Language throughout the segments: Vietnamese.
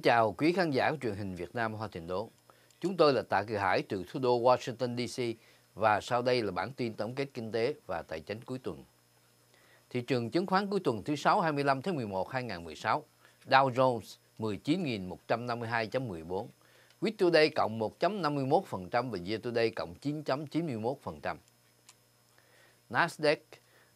Kính chào quý khán giả của truyền hình Việt Nam Hoa Thịnh Đố. Chúng tôi là Tạ Kỳ Hải từ thủ đô Washington DC và sau đây là bản tin tổng kết kinh tế và tài chính cuối tuần. Thị trường chứng khoán cuối tuần thứ 6 25 tháng 11 2016, Dow Jones 19.152.14, Week Today cộng 1.51% và Year Today cộng 9.91%. Nasdaq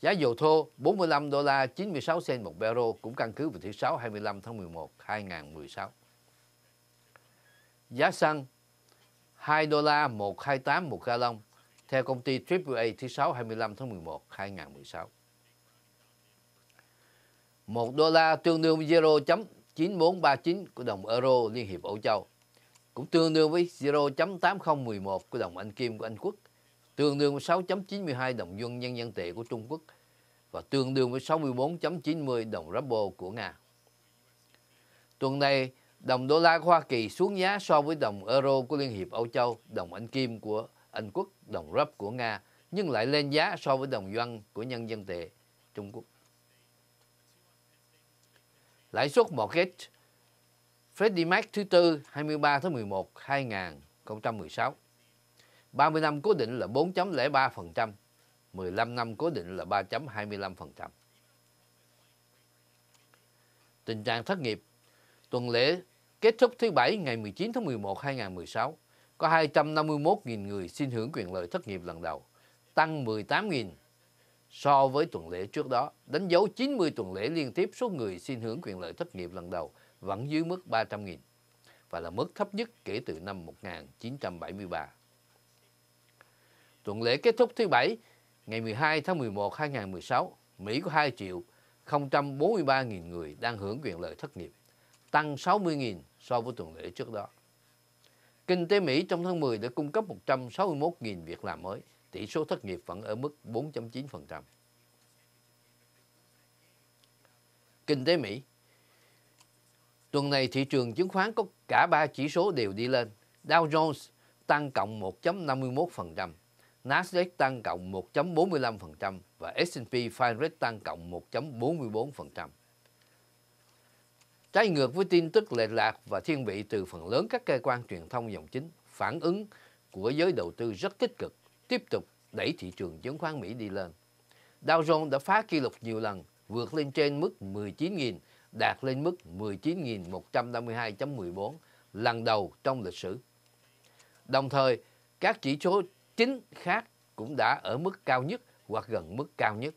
Giá dầu thô 45 đô la 96 sen một bero cũng căn cứ vào thứ sáu 25 tháng 11 2016. Giá xăng 2 đô la 128 một gallon theo công ty AAA thứ sáu 25 tháng 11 2016. 1 đô la tương đương với 0.9439 của đồng euro Liên hiệp Âu Châu, cũng tương đương với 0.8011 của đồng Anh Kim của Anh Quốc tương đương với 6.92 đồng dân nhân dân tệ của Trung Quốc và tương đương với 64.90 đồng ruble của Nga. Tuần này, đồng đô la của Hoa Kỳ xuống giá so với đồng euro của Liên hiệp Âu Châu, đồng Anh Kim của Anh Quốc, đồng rub của Nga, nhưng lại lên giá so với đồng yuan của nhân dân tệ Trung Quốc. Lãi suất mortgage Freddie Mac thứ tư 23 tháng 11 2016 30 năm cố định là 4.03%, 15 năm cố định là 3.25%. Tình trạng thất nghiệp tuần lễ kết thúc thứ Bảy ngày 19 tháng 11 2016 có 251.000 người xin hưởng quyền lợi thất nghiệp lần đầu, tăng 18.000 so với tuần lễ trước đó, đánh dấu 90 tuần lễ liên tiếp số người xin hưởng quyền lợi thất nghiệp lần đầu vẫn dưới mức 300.000 và là mức thấp nhất kể từ năm 1973. Tuần lễ kết thúc thứ Bảy ngày 12 tháng 11 2016, Mỹ có 2 triệu 043.000 người đang hưởng quyền lợi thất nghiệp, tăng 60.000 so với tuần lễ trước đó. Kinh tế Mỹ trong tháng 10 đã cung cấp 161.000 việc làm mới, tỷ số thất nghiệp vẫn ở mức 4.9%. Kinh tế Mỹ Tuần này thị trường chứng khoán có cả ba chỉ số đều đi lên. Dow Jones tăng cộng 1.51%, Nasdaq tăng cộng 1.45% và S&P 500 tăng cộng 1.44%. Trái ngược với tin tức lệch lạc và thiên vị từ phần lớn các cơ quan truyền thông dòng chính, phản ứng của giới đầu tư rất tích cực, tiếp tục đẩy thị trường chứng khoán Mỹ đi lên. Dow Jones đã phá kỷ lục nhiều lần, vượt lên trên mức 19.000, đạt lên mức 19.152.14 lần đầu trong lịch sử. Đồng thời, các chỉ số 9 khác cũng đã ở mức cao nhất hoặc gần mức cao nhất.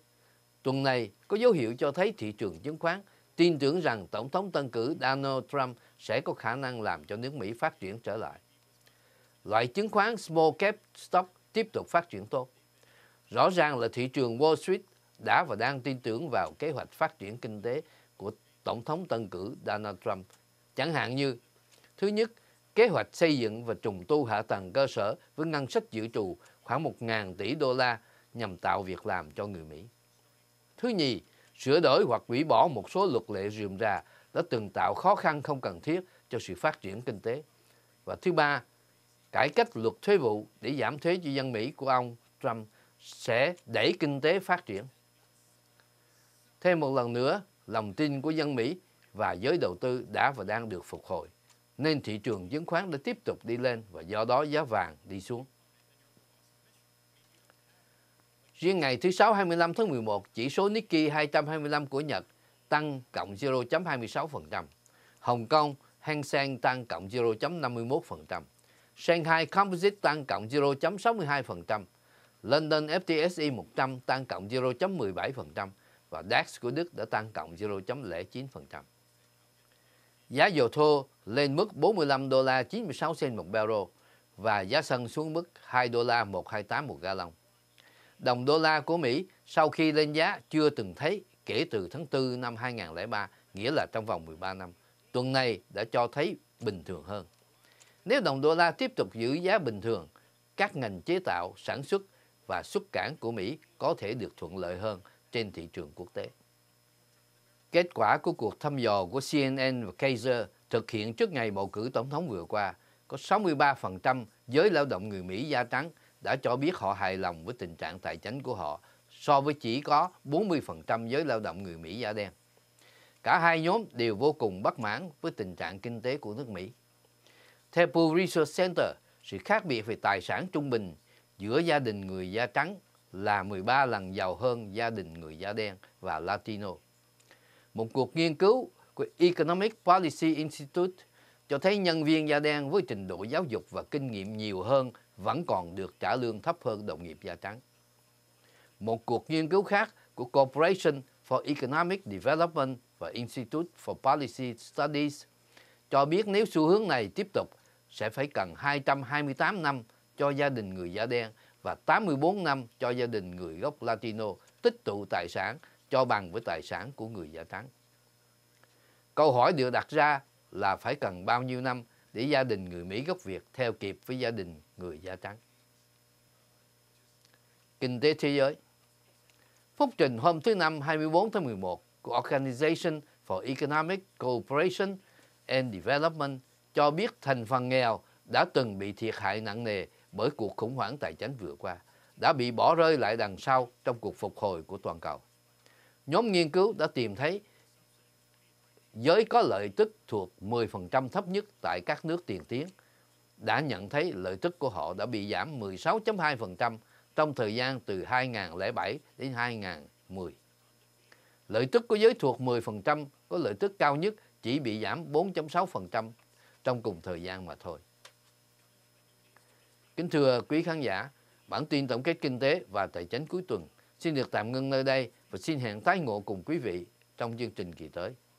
Tuần này có dấu hiệu cho thấy thị trường chứng khoán tin tưởng rằng Tổng thống tân cử Donald Trump sẽ có khả năng làm cho nước Mỹ phát triển trở lại. Loại chứng khoán small cap stock tiếp tục phát triển tốt. Rõ ràng là thị trường Wall Street đã và đang tin tưởng vào kế hoạch phát triển kinh tế của Tổng thống tân cử Donald Trump. Chẳng hạn như, thứ nhất, kế hoạch xây dựng và trùng tu hạ tầng cơ sở với ngân sách dự trù khoảng 1.000 tỷ đô la nhằm tạo việc làm cho người Mỹ. Thứ nhì, sửa đổi hoặc hủy bỏ một số luật lệ rườm rà đã từng tạo khó khăn không cần thiết cho sự phát triển kinh tế. Và thứ ba, cải cách luật thuế vụ để giảm thuế cho dân Mỹ của ông Trump sẽ đẩy kinh tế phát triển. Thêm một lần nữa, lòng tin của dân Mỹ và giới đầu tư đã và đang được phục hồi nên thị trường chứng khoán đã tiếp tục đi lên và do đó giá vàng đi xuống. Riêng ngày thứ Sáu 25 tháng 11, chỉ số Nikkei 225 của Nhật tăng cộng 0.26%. Hồng Kông Hang Seng tăng cộng 0.51%. Shanghai Composite tăng cộng 0.62%. London FTSE 100 tăng cộng 0.17% và DAX của Đức đã tăng cộng 0.09%. Giá dầu thô lên mức 45 đô la 96 cent một barrel và giá xăng xuống mức 2 đô la 128 một gallon. Đồng đô la của Mỹ sau khi lên giá chưa từng thấy kể từ tháng 4 năm 2003, nghĩa là trong vòng 13 năm. Tuần này đã cho thấy bình thường hơn. Nếu đồng đô la tiếp tục giữ giá bình thường, các ngành chế tạo, sản xuất và xuất cảng của Mỹ có thể được thuận lợi hơn trên thị trường quốc tế. Kết quả của cuộc thăm dò của CNN và Kaiser thực hiện trước ngày bầu cử tổng thống vừa qua, có 63% giới lao động người Mỹ da trắng đã cho biết họ hài lòng với tình trạng tài chính của họ, so với chỉ có 40% giới lao động người Mỹ da đen. Cả hai nhóm đều vô cùng bất mãn với tình trạng kinh tế của nước Mỹ. Theo Pew Research Center, sự khác biệt về tài sản trung bình giữa gia đình người da trắng là 13 lần giàu hơn gia đình người da đen và Latino. Một cuộc nghiên cứu của Economic Policy Institute cho thấy nhân viên da đen với trình độ giáo dục và kinh nghiệm nhiều hơn vẫn còn được trả lương thấp hơn đồng nghiệp da trắng. Một cuộc nghiên cứu khác của Corporation for Economic Development và Institute for Policy Studies cho biết nếu xu hướng này tiếp tục sẽ phải cần 228 năm cho gia đình người da đen và 84 năm cho gia đình người gốc Latino tích tụ tài sản cho bằng với tài sản của người giải tán. Câu hỏi được đặt ra là phải cần bao nhiêu năm để gia đình người Mỹ gốc Việt theo kịp với gia đình người da trắng. Kinh tế thế giới Phúc trình hôm thứ Năm 24 tháng 11 của Organization for Economic Cooperation and Development cho biết thành phần nghèo đã từng bị thiệt hại nặng nề bởi cuộc khủng hoảng tài chính vừa qua, đã bị bỏ rơi lại đằng sau trong cuộc phục hồi của toàn cầu nhóm nghiên cứu đã tìm thấy giới có lợi tức thuộc 10% thấp nhất tại các nước tiền tiến đã nhận thấy lợi tức của họ đã bị giảm 16.2% trong thời gian từ 2007 đến 2010. Lợi tức của giới thuộc 10% có lợi tức cao nhất chỉ bị giảm 4.6% trong cùng thời gian mà thôi. Kính thưa quý khán giả, bản tin tổng kết kinh tế và tài chính cuối tuần xin được tạm ngưng nơi đây và xin hẹn tái ngộ cùng quý vị trong chương trình kỳ tới.